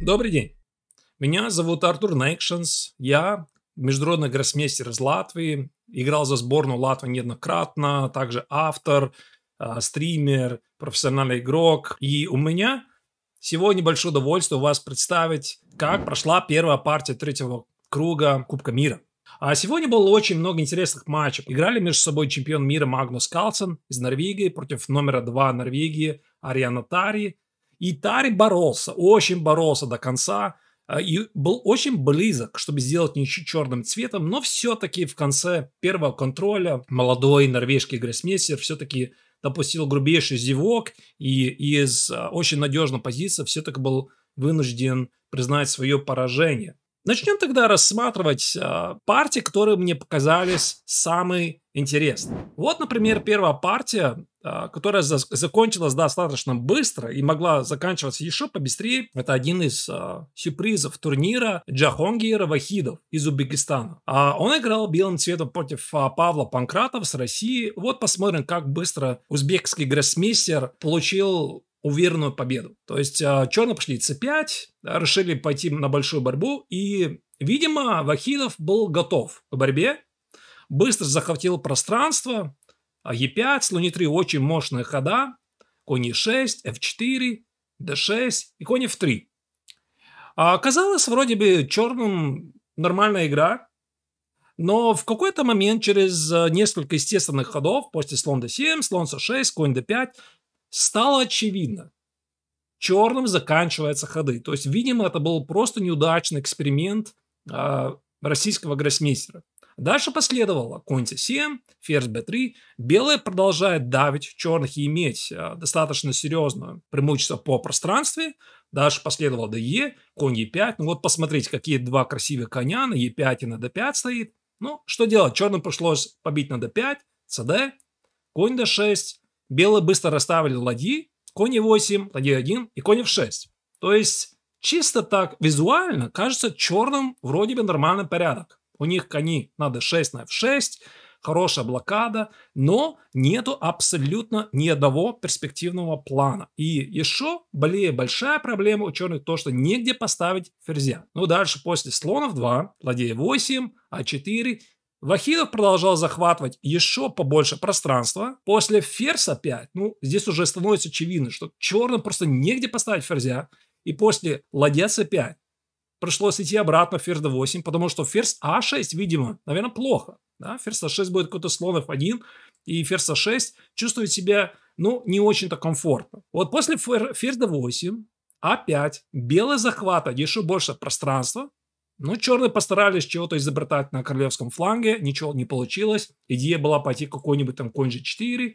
Добрый день. Меня зовут Артур Нейкшенс. Я международный гроссмейстер из Латвии. Играл за сборную Латвии неоднократно. Также автор, а, стример, профессиональный игрок. И у меня сегодня большое удовольствие вас представить, как прошла первая партия третьего круга Кубка мира. А сегодня было очень много интересных матчей. Играли между собой чемпион мира Магнус Калсен из Норвегии против номера два Норвегии Ариана Тари и Тарь боролся, очень боролся до конца, а, и был очень близок, чтобы сделать ничего черным цветом, но все-таки в конце первого контроля молодой норвежский гроссмейстер все-таки допустил грубейший зевок и из а, очень надежной позиции все-таки был вынужден признать свое поражение. Начнем тогда рассматривать э, а, партии, которые мне показались самые интересные. Вот, например, первая партия, э, которая за закончилась достаточно быстро и могла заканчиваться еще побыстрее. Это один из э, сюрпризов турнира Джахонгира Вахидов из Узбекистана. А он играл белым цветом против а, Павла Панкратов с России. Вот посмотрим, как быстро узбекский гроссмейстер получил уверенную победу. То есть а, черные пошли c5, решили пойти на большую борьбу, и, видимо, Вахидов был готов к борьбе, быстро захватил пространство, e5, слон e3 очень мощные хода, конь e6, f4, d6 и конь f3. А казалось, вроде бы черным нормальная игра, но в какой-то момент через а, несколько естественных ходов, после слон d7, слон c6, конь d5, стало очевидно, черным заканчиваются ходы. То есть, видимо, это был просто неудачный эксперимент э, российского гроссмейстера. Дальше последовало конь c 7, ферзь b3. Белые продолжают давить черных и иметь э, достаточно серьезное преимущество по пространстве. Дальше последовало de, конь e5. Ну вот посмотрите, какие два красивые коня на e5 и на d5 стоит. Ну, что делать? Черным пришлось побить на d5, cd, конь d6, белые быстро расставили ладьи, конь e8, ладья 1 и конь f6. То есть чисто так визуально кажется черным вроде бы нормальный порядок. У них кони на d6 на f6, хорошая блокада, но нету абсолютно ни одного перспективного плана. И еще более большая проблема у черных то, что негде поставить ферзя. Ну дальше после слонов 2, ладья 8, а4 Вахилов продолжал захватывать еще побольше пространства. После ферзь 5, ну, здесь уже становится очевидно, что черным просто негде поставить ферзя. И после ладья c5 пришлось идти обратно в ферзь d8, потому что ферзь а6, видимо, наверное, плохо. Да? Ферзь а6 будет какой-то слон f1, и ферзь а6 чувствует себя, ну, не очень-то комфортно. Вот после ферзь d8, а5, белый захватывает еще больше пространства, ну, черные постарались чего-то изобретать на королевском фланге, ничего не получилось. Идея была пойти какой-нибудь там конь g4.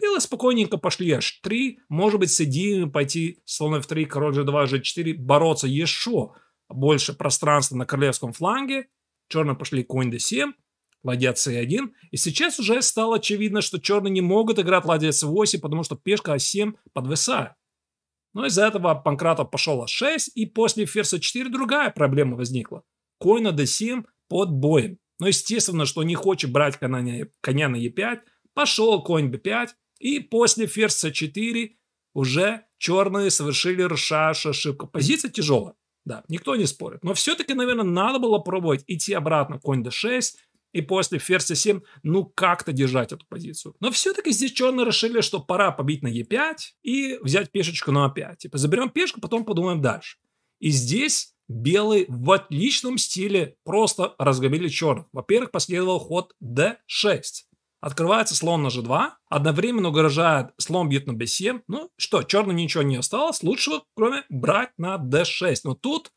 Белые спокойненько пошли h3, может быть, с идеями пойти слон f3, король g2, g4, бороться еще больше пространства на королевском фланге. Черные пошли конь d7, ладья c1. И сейчас уже стало очевидно, что черные не могут играть ладья c8, потому что пешка а7 подвисает. Но из-за этого Панкратов пошел А6, и после ферзь 4 другая проблема возникла. Конь на d7 под боем. Но естественно, что не хочет брать коня на, e5, пошел конь b5, и после ферзь c4 уже черные совершили решающую ошибку. Позиция тяжелая, да, никто не спорит. Но все-таки, наверное, надо было пробовать идти обратно конь d6, и после ферзь c7, а ну, как-то держать эту позицию. Но все-таки здесь черные решили, что пора побить на е 5 и взять пешечку на а 5 Типа заберем пешку, потом подумаем дальше. И здесь белые в отличном стиле просто разгромили черных. Во-первых, последовал ход d6. Открывается слон на g2, одновременно угрожает слон бьет на b7. Ну что, черным ничего не осталось, лучшего, кроме брать на d6. Но тут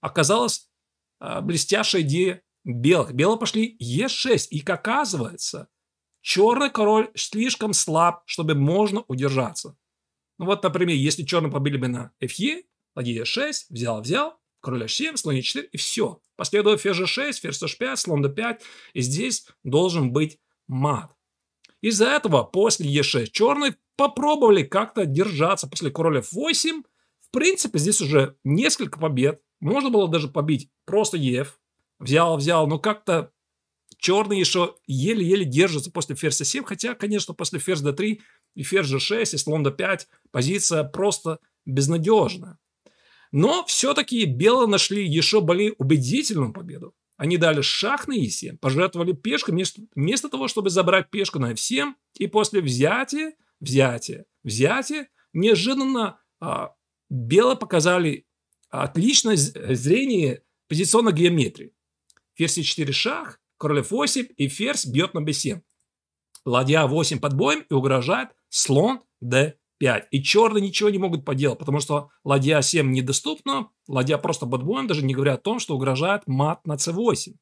оказалась э, блестящая идея белых. Белые пошли Е6. И как оказывается, черный король слишком слаб, чтобы можно удержаться. Ну вот, например, если черный побили бы на Фе, ладья Е6, взял-взял, король h7, слон e4 и все. Последует ферзь g6, ферзь h5, слон d5. И здесь должен быть мат. Из-за этого после e6 черные попробовали как-то держаться после короля f8. В принципе, здесь уже несколько побед. Можно было даже побить просто ef, взял, взял, но как-то черные еще еле-еле держатся после ферзя 7, хотя, конечно, после ферзь d3 и ферзь g6 и слон d5 позиция просто безнадежна. Но все-таки белые нашли еще более убедительную победу. Они дали шах на e7, пожертвовали пешку вместо, вместо того, чтобы забрать пешку на f7, и после взятия, взятия, взятия, неожиданно а, белые показали отличное зрение позиционной геометрии ферзь e4 шах, король f 8 и ферзь бьет на b7. Ладья 8 под боем и угрожает слон d5. И черные ничего не могут поделать, потому что ладья 7 недоступна, ладья просто под боем, даже не говоря о том, что угрожает мат на c8.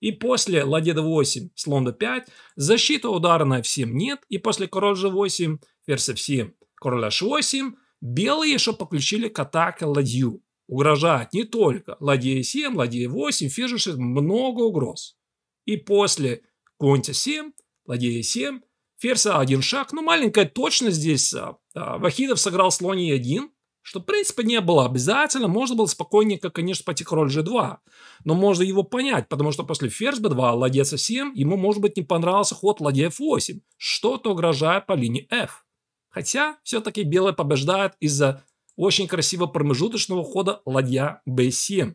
И после ладья d8, слон d5, защита удара на f7 нет, и после король g8, ферзь f7, король h8, белые еще подключили к атаке ладью угрожает не только ладье 7, ладье 8, фишиш, много угроз. И после конь 7, ладья 7, ферзь один шаг, ну маленькая точность здесь, а, а, Вахидов сыграл слон e1, что в принципе не было обязательно, можно было спокойненько, конечно, пойти король g2, но можно его понять, потому что после ферзь b2, ладья c7, ему, может быть, не понравился ход ладья f8, что-то угрожает по линии f. Хотя, все-таки белые побеждают из-за очень красиво промежуточного хода ладья b7.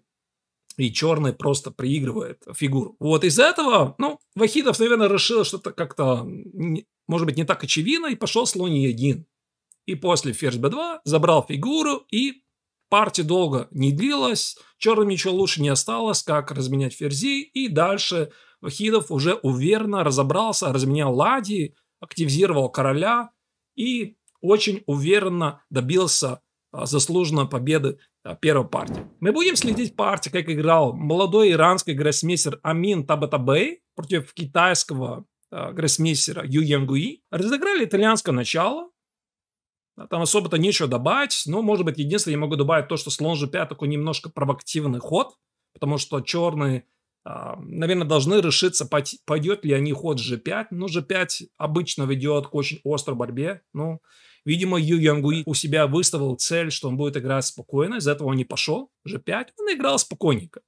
И черный просто проигрывает фигуру. Вот из-за этого, ну, Вахидов, наверное, решил что-то как-то, может быть, не так очевидно, и пошел слон e1. И после ферзь b2 забрал фигуру, и партия долго не длилась, черным ничего лучше не осталось, как разменять ферзи, и дальше Вахидов уже уверенно разобрался, разменял ладьи, активизировал короля и очень уверенно добился а, заслуженная победа первой партии. Мы будем следить партии, как играл молодой иранский гроссмейстер Амин Табатабей против китайского а, гроссмейстера Ю Янгуи. Разыграли итальянское начало, а, там особо-то нечего добавить. но может быть, единственное, я могу добавить то, что слон же 5 такой немножко провокативный ход, потому что черные, наверное, должны решиться, пойдет ли они ход g5. Но g5 обычно ведет к очень острой борьбе. Ну, Видимо, Ю Янгуи у себя выставил цель, что он будет играть спокойно, из за этого он не пошел, уже 5, он играл спокойненько.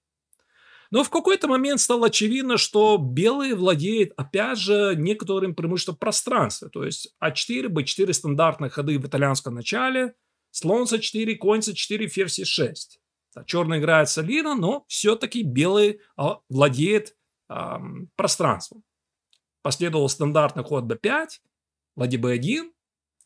Но в какой-то момент стало очевидно, что белые владеют, опять же, некоторым преимуществом пространства. То есть А4, Б4 стандартные ходы в итальянском начале, слон С4, конь С4, ферзь С6. Да, черный играет солидно, но все-таки белый а, владеет эм, пространством. Последовал стандартный ход б 5 ладья б 1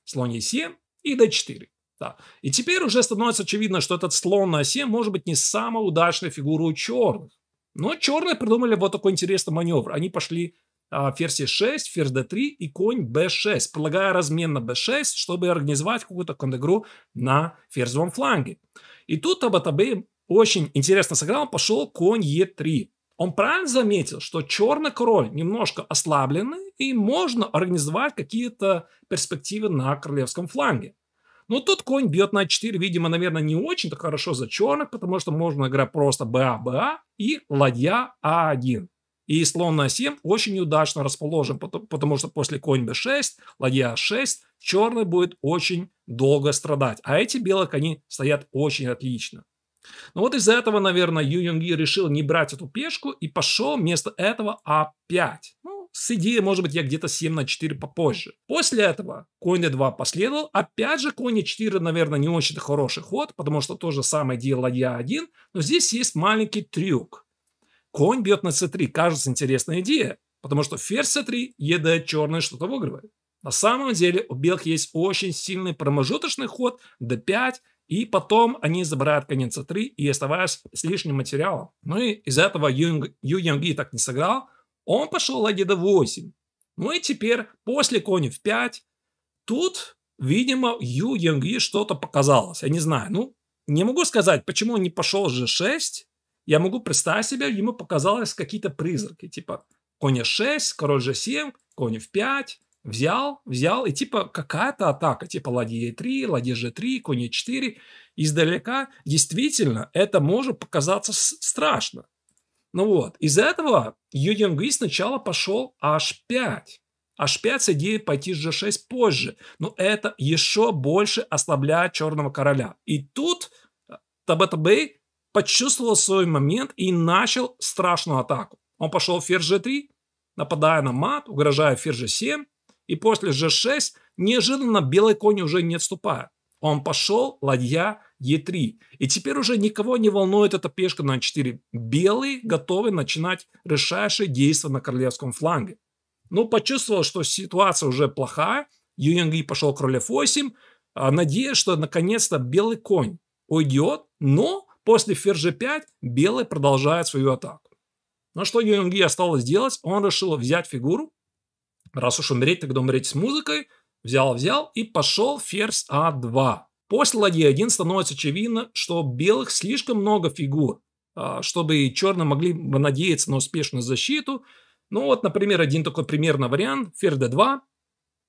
слон Е7 и d4. Да. И теперь уже становится очевидно, что этот слон на осе может быть не самая удачная фигура у черных. Но черные придумали вот такой интересный маневр. Они пошли а, ферзь e6, ферзь d3 и конь b6, предлагая размен на b6, чтобы организовать какую-то контегру на ферзевом фланге. И тут Абатабей очень интересно сыграл, пошел конь e3. Он правильно заметил, что черный король немножко ослабленный, и можно организовать какие-то перспективы на королевском фланге. Но тут конь бьет на 4, видимо, наверное, не очень-то хорошо за черных, потому что можно играть просто БА-БА и ладья А1. И слон на 7 очень неудачно расположен, потому, что после конь b6, ладья a6, черный будет очень долго страдать. А эти белые кони стоят очень отлично. Ну вот из-за этого, наверное, Ю Юнги решил не брать эту пешку и пошел вместо этого А5. Ну, с идеей, может быть, я где-то 7 на 4 попозже. После этого конь d2 последовал. Опять а же, конь e4, наверное, не очень хороший ход, потому что то же самое делал я 1 а Но здесь есть маленький трюк. Конь бьет на c3. Кажется, интересная идея, потому что ферзь c3, ед черный что-то выигрывает. На самом деле у белых есть очень сильный промежуточный ход d5, и потом они забирают конец 3 и оставаясь с лишним материалом. Ну и из этого Ю, Ю Янги так не сыграл. Он пошел ладья до 8. Ну и теперь после коня в 5. Тут, видимо, Ю Янги что-то показалось. Я не знаю. Ну, не могу сказать, почему он не пошел g6. Я могу представить себе, ему показалось какие-то призраки. Типа, конь 6, король g7, конь в 5 Взял, взял, и типа какая-то атака, типа ладья e3, ладья g3, конь e4. Издалека действительно это может показаться страшно. Ну вот, из этого Юдингуи сначала пошел h5. h5 с идеей пойти g6 позже, но это еще больше ослабляет черного короля. И тут Табатабей э, почувствовал свой момент и начал страшную атаку. Он пошел ферзь g3, нападая на мат, угрожая ферзь g7, и после g6 неожиданно белый конь уже не отступает. Он пошел ладья e3. И теперь уже никого не волнует эта пешка на 4. Белые готовы начинать решающее действие на королевском фланге. Ну, почувствовал, что ситуация уже плохая. Юнги пошел король f8, а надеясь, что наконец-то белый конь уйдет, но после ферзь g5 белый продолжает свою атаку. Но ну, что Юнги осталось делать? Он решил взять фигуру, Раз уж умереть, тогда умереть с музыкой. Взял-взял и пошел ферзь А2. После ладья 1 становится очевидно, что белых слишком много фигур, а, чтобы и черные могли надеяться на успешную защиту. Ну вот, например, один такой примерный вариант. Ферзь d2.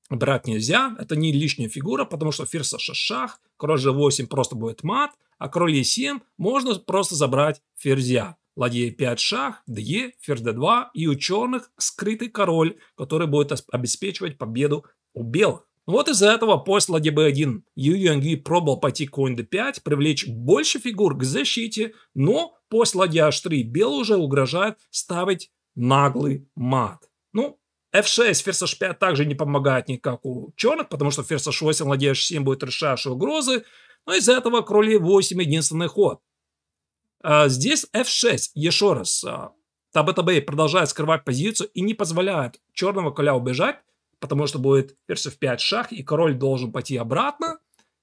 А Брать нельзя, это не лишняя фигура, потому что ферзь h6 шах, король g8 просто будет мат, а король e7 можно просто забрать ферзя. А» ладье Е5 шах, Де, ферзь d 2 и у черных скрытый король, который будет обеспечивать победу у белых. Вот из-за этого после ладья b1 Ю Юанги пробовал пойти конь d5, привлечь больше фигур к защите, но после ладья h3 белый уже угрожает ставить наглый мат. Ну, f6, ферзь h5 также не помогает никак у черных, потому что ферзь h8, ладья h7 будет решающей угрозы, но из-за этого король e8 единственный ход. А, здесь f6, еще раз, Табетабей продолжает скрывать позицию и не позволяет черного коля убежать, потому что будет ферзь f5 шах, и король должен пойти обратно.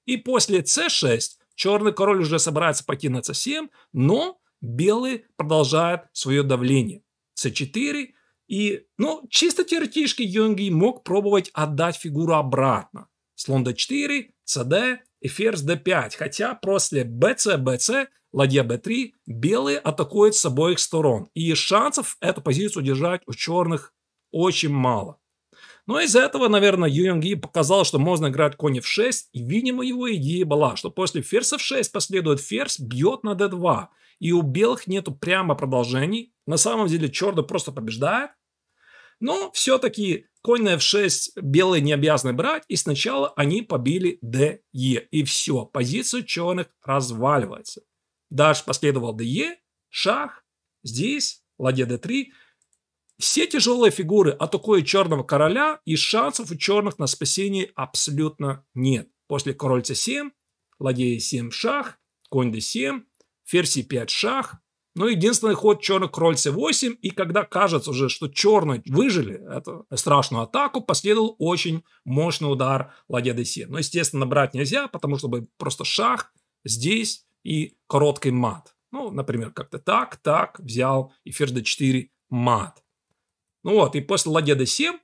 И после c6 черный король уже собирается пойти на c7, но белый продолжает свое давление. c4, и, ну, чисто теоретически Йонги мог пробовать отдать фигуру обратно. Слон d4, cd и ферзь d5, хотя после bc, bc ладья b3, белые атакуют с обоих сторон. И шансов эту позицию держать у черных очень мало. Но из за этого, наверное, Юнги показал, что можно играть конь f6, и, видимо, его идея была, что после ферзь f6 последует ферзь, бьет на d2, и у белых нету прямо продолжений. На самом деле черный просто побеждает. Но все-таки конь на f6 белые не обязаны брать, и сначала они побили d, e, и все, позиция черных разваливается. Даш последовал ДЕ, шах, здесь, ладья д 3 Все тяжелые фигуры атакуют черного короля, и шансов у черных на спасение абсолютно нет. После король c7, ладья e7 шах, конь д 7 ферзь e5 шах. Но ну, единственный ход черных король c8, и когда кажется уже, что черные выжили эту страшную атаку, последовал очень мощный удар ладья d7. Но, естественно, брать нельзя, потому что просто шах здесь и короткий мат. Ну, например, как-то так, так, взял ферзь d 4, мат. Ну вот, и после ладья d 7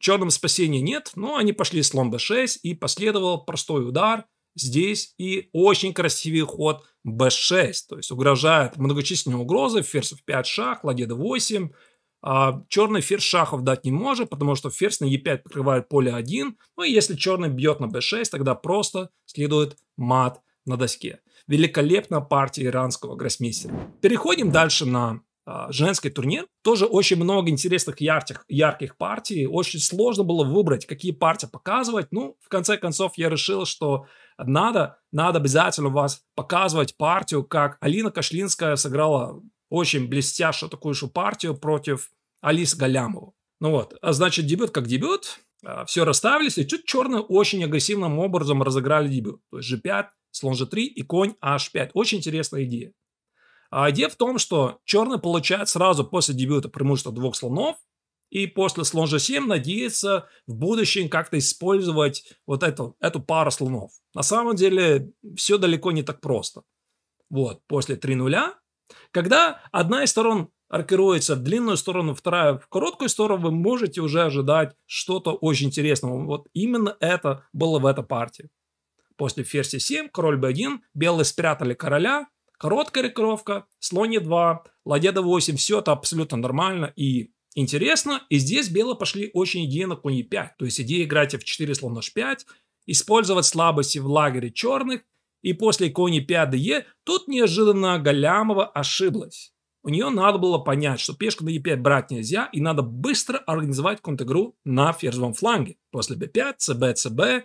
черным спасения нет, но они пошли слон b6 и последовал простой удар здесь и очень красивый ход b6, то есть угрожает многочисленные угрозы, ферзь в 5 шах, ладья d8, а черный ферзь шахов дать не может, потому что ферзь на e5 покрывает поле 1, ну и если черный бьет на b6, тогда просто следует мат на доске. Великолепная партия иранского гроссмейстера. Переходим дальше на а, женский турнир. Тоже очень много интересных ярких, ярких партий. Очень сложно было выбрать, какие партии показывать. Ну, в конце концов, я решил, что надо, надо обязательно у вас показывать партию, как Алина Кашлинская сыграла очень блестящую такую же партию против Алис Галямова Ну вот, а значит, дебют как дебют. А, Все расставились, и чуть черные очень агрессивным образом разыграли дебют. То есть G5, слон g3 и конь h5. Очень интересная идея. А идея в том, что черный получает сразу после дебюта преимущество двух слонов, и после слон g7 надеется в будущем как-то использовать вот эту, эту пару слонов. На самом деле все далеко не так просто. Вот, после 3 нуля, когда одна из сторон аркируется в длинную сторону, вторая в короткую сторону, вы можете уже ожидать что-то очень интересного. Вот именно это было в этой партии после ферзь 7 король b1, белые спрятали короля, короткая рокировка, слоне 2, ладья d8, все это абсолютно нормально и интересно. И здесь белые пошли очень идея на конь e5, то есть идея играть f4 слон h5, использовать слабости в лагере черных, и после кони 5 е тут неожиданно Галямова ошиблась. У нее надо было понять, что пешку на e5 брать нельзя, и надо быстро организовать контр-игру на ферзовом фланге. После b5, cb, cb,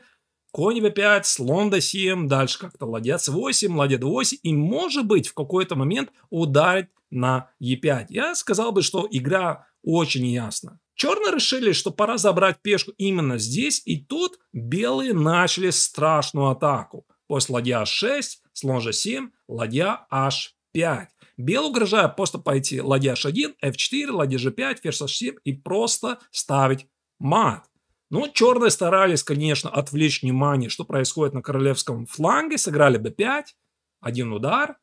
конь b5, слон d7, дальше как-то ладья ладец 8, ладец 8 и может быть в какой-то момент ударить на e5. Я сказал бы, что игра очень ясна. Черные решили, что пора забрать пешку именно здесь, и тут белые начали страшную атаку. После ладья h 6, слон g7, ладья h5. Бел угрожая просто пойти ладья h1, f4, ладья g5, ферзь h7 и просто ставить мат. Ну, черные старались, конечно, отвлечь внимание, что происходит на королевском фланге, сыграли b5, один удар.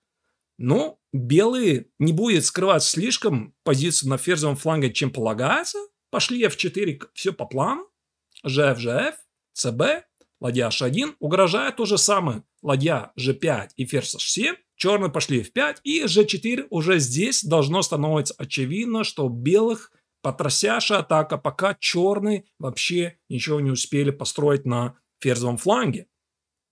Но ну, белые не будет скрывать слишком позицию на ферзовом фланге, чем полагается. Пошли f4, все по плану. gf, gf, cb, ладья h1. Угрожает то же самое. Ладья g5 и ферзь h7. Черные пошли f5 и g4 уже здесь должно становиться очевидно, что белых – потрясящая атака, пока черные вообще ничего не успели построить на ферзовом фланге.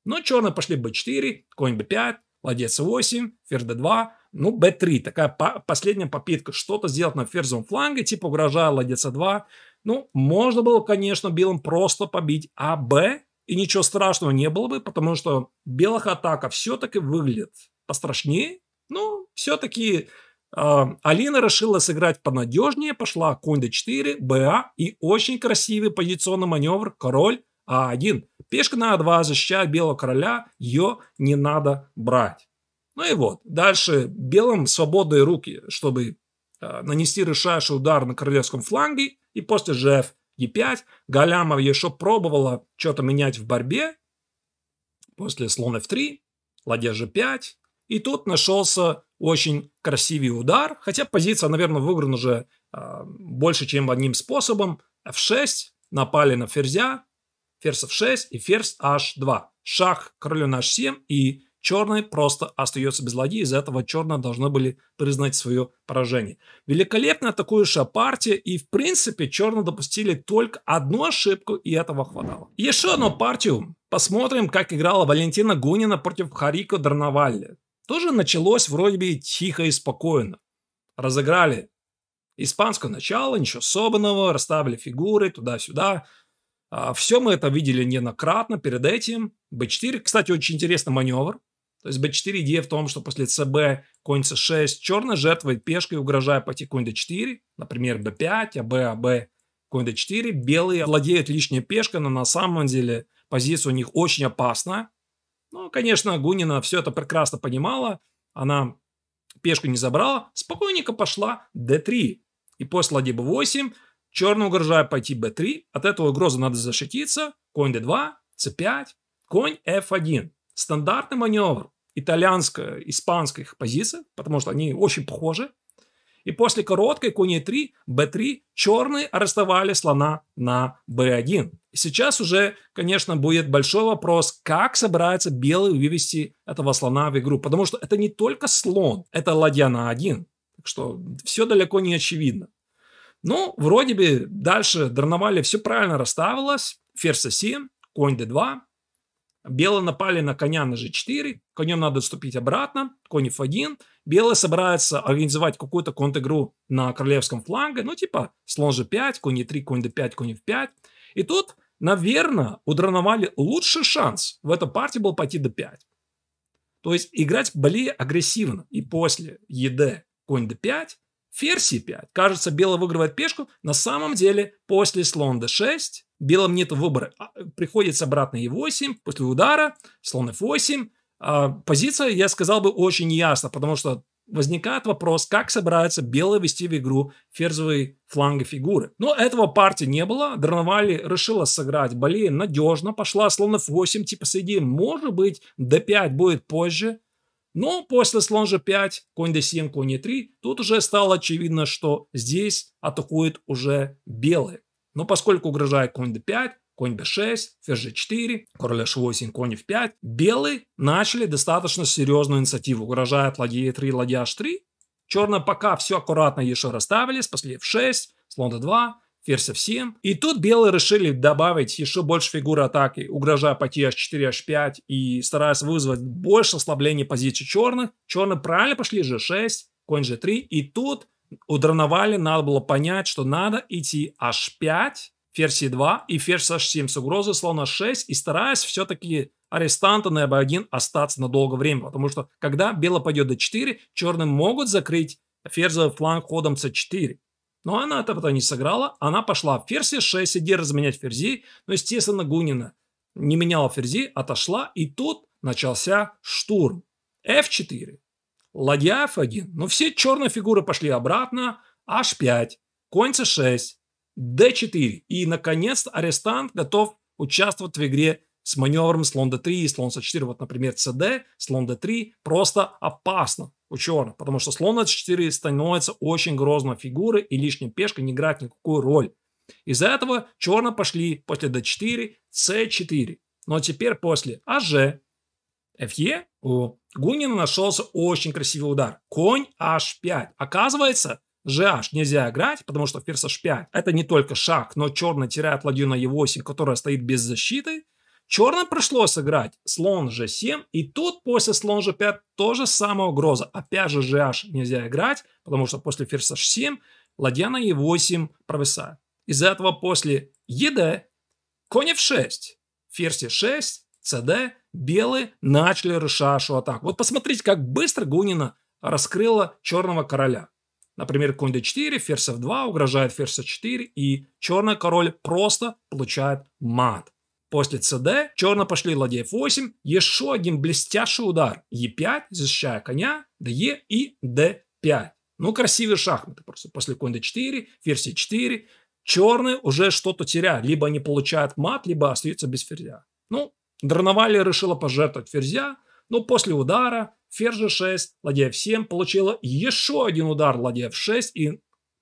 Но черные пошли b4, конь b5, ладья c8, ферзь d2, ну b3, такая по последняя попытка что-то сделать на ферзовом фланге, типа угрожая ладья c2. Ну, можно было, конечно, белым просто побить а, b и ничего страшного не было бы, потому что белых атака все-таки выглядит пострашнее, но ну, все-таки Э, Алина решила сыграть понадежнее, пошла конь d4, ба и очень красивый позиционный маневр король а1. Пешка на а2 защищает белого короля, ее не надо брать. Ну и вот, дальше белым свободные руки, чтобы э, нанести решающий удар на королевском фланге, и после жф e5 Галямов еще пробовала что-то менять в борьбе, после слон f3, ладья g5, и тут нашелся очень красивый удар, хотя позиция, наверное, выиграна уже э, больше, чем одним способом. f6, напали на ферзя, ферзь f6 и ферзь h2. Шах королю на h7 и черные просто остается без ладьи. Из-за этого черные должны были признать свое поражение. Великолепная атакующая партия и в принципе черные допустили только одну ошибку и этого хватало. Еще одну партию Посмотрим, как играла Валентина Гунина против Харико Дарнавалли тоже началось вроде бы тихо и спокойно. Разыграли испанское начало, ничего особенного, расставили фигуры туда-сюда. А все мы это видели неоднократно перед этим. b4, кстати, очень интересный маневр. То есть b4 идея в том, что после cb конь c6 черный жертвует пешкой, угрожая пойти конь d4, например, b5, а b конь d4. Белые владеют лишней пешкой, но на самом деле позиция у них очень опасная. Ну, конечно, Гунина все это прекрасно понимала. Она пешку не забрала, спокойненько пошла d3. И после ладьи b8 черный угрожает пойти b3. От этого угрозы надо защититься. Конь d2, c5, конь f1. Стандартный маневр итальянско-испанских позиций, потому что они очень похожи. И после короткой конь e3, b3 черные арестовали слона на b1. Сейчас уже, конечно, будет большой вопрос, как собирается белый вывести этого слона в игру. Потому что это не только слон, это ладья на 1. Так что все далеко не очевидно. Ну, вроде бы дальше Дарновали все правильно расставилось. Ферзь c7, конь d2, Белые напали на коня на g4, конем надо отступить обратно, конь f1. Белые собираются организовать какую-то контигру на королевском фланге, ну типа слон g5, конь e3, конь d5, конь f5. И тут, наверное, у Драновали лучший шанс в этой партии был пойти d5. То есть играть более агрессивно. И после ед, конь d5, ферзь e5. Кажется, белый выигрывает пешку. На самом деле, после слон d6 белым нет выбора. А, приходится брать на e8, после удара, слон f8. А, позиция, я сказал бы, очень ясна, потому что возникает вопрос, как собирается белые вести в игру ферзовые фланги фигуры. Но этого партии не было. Дарновали решила сыграть более надежно, пошла слон f8, типа среди, может быть, d5 будет позже. Но после слон g5, конь d7, конь e3, тут уже стало очевидно, что здесь атакует уже белые. Но поскольку угрожает конь d5, конь b6, ферзь g4, король h8, конь f5, белые начали достаточно серьезную инициативу. Угрожает ладья e3, ладья h3. Черные пока все аккуратно еще расставили, спасли f6, слон d2, ферзь f7. И тут белые решили добавить еще больше фигуры атаки, угрожая пойти h4, h5 и стараясь вызвать больше ослабления позиции черных. Черные правильно пошли g6, конь g3. И тут у Драновали надо было понять, что надо идти H5, ферзь E2 и ферзь H7 с угрозой слона 6 и стараясь все-таки арестанта на об1 остаться на долгое время, потому что когда бело пойдет d4, черные могут закрыть ферзовый фланг ходом c4. Но она это потом не сыграла, она пошла в ферзь 6, иди разменять ферзи, но, естественно, Гунина не меняла ферзи, отошла, и тут начался штурм. f4, ладья f1. Но все черные фигуры пошли обратно. h5, конь c6, d4. И, наконец, арестант готов участвовать в игре с маневром слон d3 и слон c4. Вот, например, cd, слон d3 просто опасно у черных, потому что слон c4 становится очень грозной фигурой, и лишняя пешка не играет никакую роль. Из-за этого черные пошли после d4, c4. Но теперь после аж, fe, у Гунина нашелся очень красивый удар. Конь h5. Оказывается, gh нельзя играть, потому что ферзь h5 это не только шаг, но черный теряет ладью на e8, которая стоит без защиты. Черным пришлось сыграть слон g7, и тут после слон g5 тоже самая угроза. Опять же gh нельзя играть, потому что после ферзь h7 ладья на e8 провисает. Из-за этого после ед конь f6, ферзь e6, cd, белые начали расшашу атаку. Вот посмотрите, как быстро Гунина раскрыла черного короля. Например, конь d4, ферзь f2 угрожает ферзь c4, и черный король просто получает мат. После cd черно пошли ладья f8, еще один блестящий удар. e5, защищая коня, d-e и d5. Ну, красивые шахматы просто. После конь d4, ферзь c4, черные уже что-то теряют. Либо они получают мат, либо остаются без ферзя. Ну, Дарновали решила пожертвовать ферзя, но после удара ферзь g6, ладья f7 получила еще один удар ладья f6 и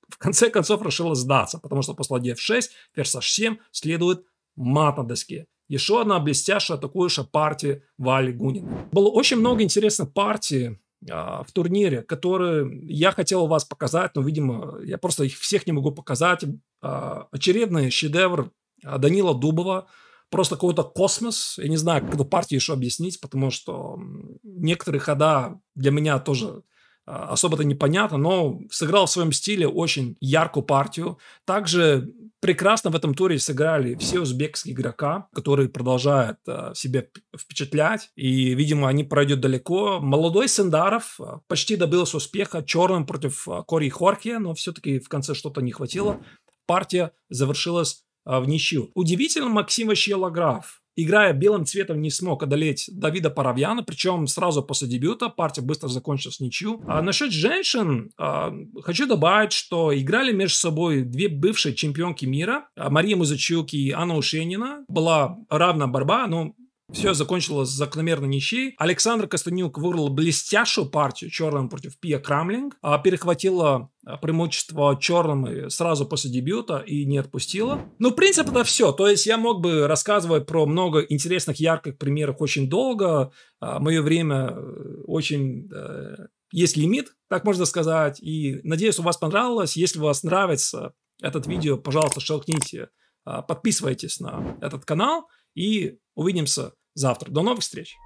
в конце концов решила сдаться, потому что после ладья f6 ферзь h7 следует мат на доске. Еще одна блестящая атакующая партия Вали Гунин. Было очень много интересных партий а, в турнире, которые я хотел у вас показать, но, видимо, я просто их всех не могу показать. А, очередный шедевр а, Данила Дубова – просто какой-то космос. Я не знаю, как эту партию еще объяснить, потому что некоторые хода для меня тоже а, особо-то непонятно, но сыграл в своем стиле очень яркую партию. Также прекрасно в этом туре сыграли все узбекские игрока, которые продолжают э, себя впечатлять, и, видимо, они пройдут далеко. Молодой Сендаров а, почти добился успеха черным против Кори Хорхе, но все-таки в конце что-то не хватило. Партия завершилась а, в ничью. Удивительно, Максим Ващелограф, играя белым цветом, не смог одолеть Давида Паравьяна, причем сразу после дебюта партия быстро закончилась ничью. А насчет женщин, а, хочу добавить, что играли между собой две бывшие чемпионки мира, а, Мария Музычук и Анна Ушенина. Была равна борьба, но все закончилось закономерно ничьей. Александр Костанюк вырвал блестящую партию черным против Пия Крамлинг, а перехватила а, преимущество черным сразу после дебюта и не отпустила. Ну, в принципе, это все. То есть я мог бы рассказывать про много интересных, ярких примеров очень долго. А, Мое время э, очень э, есть лимит, так можно сказать. И надеюсь, у вас понравилось. Если у вас нравится этот видео, пожалуйста, шелкните, а, подписывайтесь на этот канал и увидимся завтра. До новых встреч!